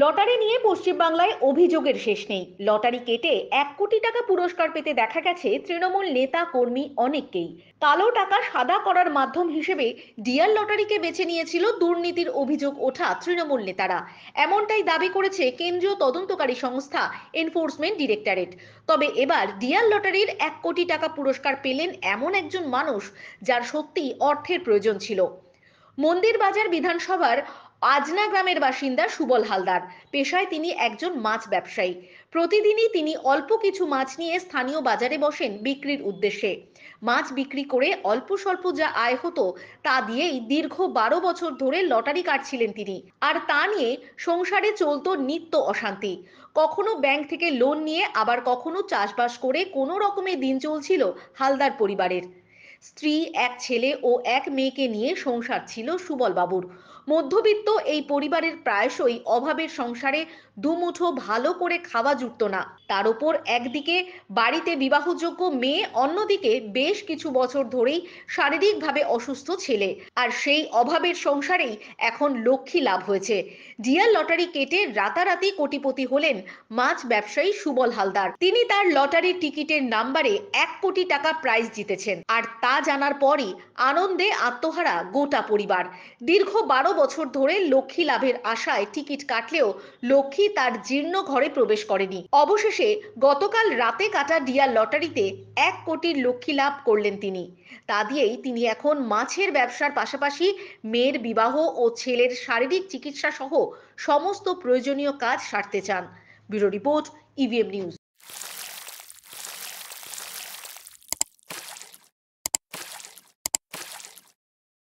lottery নিয়ে পশ্চিমবাংলায় অভিযোগের শেষ নেই লটারি কেটে এক কোটি টাকা পুরস্কার পেতে দেখা গেছে তৃণমূল নেতা কর্মী অনেককেই কালো টাকা সাদা করার মাধ্যম হিসেবে ডিয়ার লটারিকে বেছে নিয়েছিল দুর্নীতির অভিযোগ ওঠা তৃণমূল নেতারা এমনটাই দাবি করেছে কেন্দ্রীয় তদন্তকারী সংস্থা এনফোর্সমেন্ট ডিরেক্টরেট তবে এবার ডিয়ার লটারির এক কোটি টাকা পুরস্কার পেলেন এমন একজন মানুষ যার সত্যি অর্থের প্রয়োজন ছিল মন্দির বাজার বিধানসভার আজনা গ্রামের বাসিন্দা সুবল হালদার পেশায় তিনি একজন মাছ ব্যবসায়ী প্রতিদিনই তিনি অল্প কিছু মাছ নিয়ে স্থানীয় বাজারে বসেন বিক্রির উদ্দেশ্যে মাছ বিক্রি করে অল্প স্বল্প যা আয় হতো তা দিয়েই দীর্ঘ বারো বছর ধরে লটারি কাটছিলেন তিনি আর তা নিয়ে সংসারে চলত নিত্য অশান্তি কখনো ব্যাংক থেকে লোন নিয়ে আবার কখনো চাষবাস করে কোনো রকমে দিন চলছিল হালদার পরিবারের স্ত্রী এক ছেলে ও এক মেয়েকে নিয়ে সংসার ছিল সুবলবাবুর মধ্যবিত্ত এই পরিবারের প্রায়শই অভাবের সংসারে দুমুঠো ভালো করে খাওয়া জুটত না তার ওপর একদিকে বাড়িতে বিবাহযোগ্য মেয়ে অন্যদিকে বেশ কিছু বছর ধরেই শারীরিকভাবে অসুস্থ ছেলে আর সেই অভাবের সংসারেই এখন লক্ষ্মী লাভ হয়েছে ডিয়ার লটারি কেটে রাতারাতি কোটিপতি হলেন মাছ ব্যবসায়ী সুবল হালদার তিনি তার লটারি টিকিটের নাম্বারে এক কোটি টাকা প্রাইজ জিতেছেন আর তা জানার পরই আনন্দে আত্মহারা গোটা পরিবার দীর্ঘ বারো বছর ধরে লক্ষ্মী লাভের আশায় টিকিট কাটলেও লক্ষ্মী তার জীর্ণ ঘরে প্রবেশ করেনি অবশেষে গতকাল রাতে কাটা ডিয়ার লটারিতে এক কোটির লক্ষ্মী লাভ করলেন তিনি তা দিয়েই তিনি এখন মাছের ব্যবসার পাশাপাশি মেয়ের বিবাহ ও ছেলের শারীরিক চিকিৎসা সহ সমস্ত প্রয়োজনীয় কাজ সারতে চান bureau report EVM e news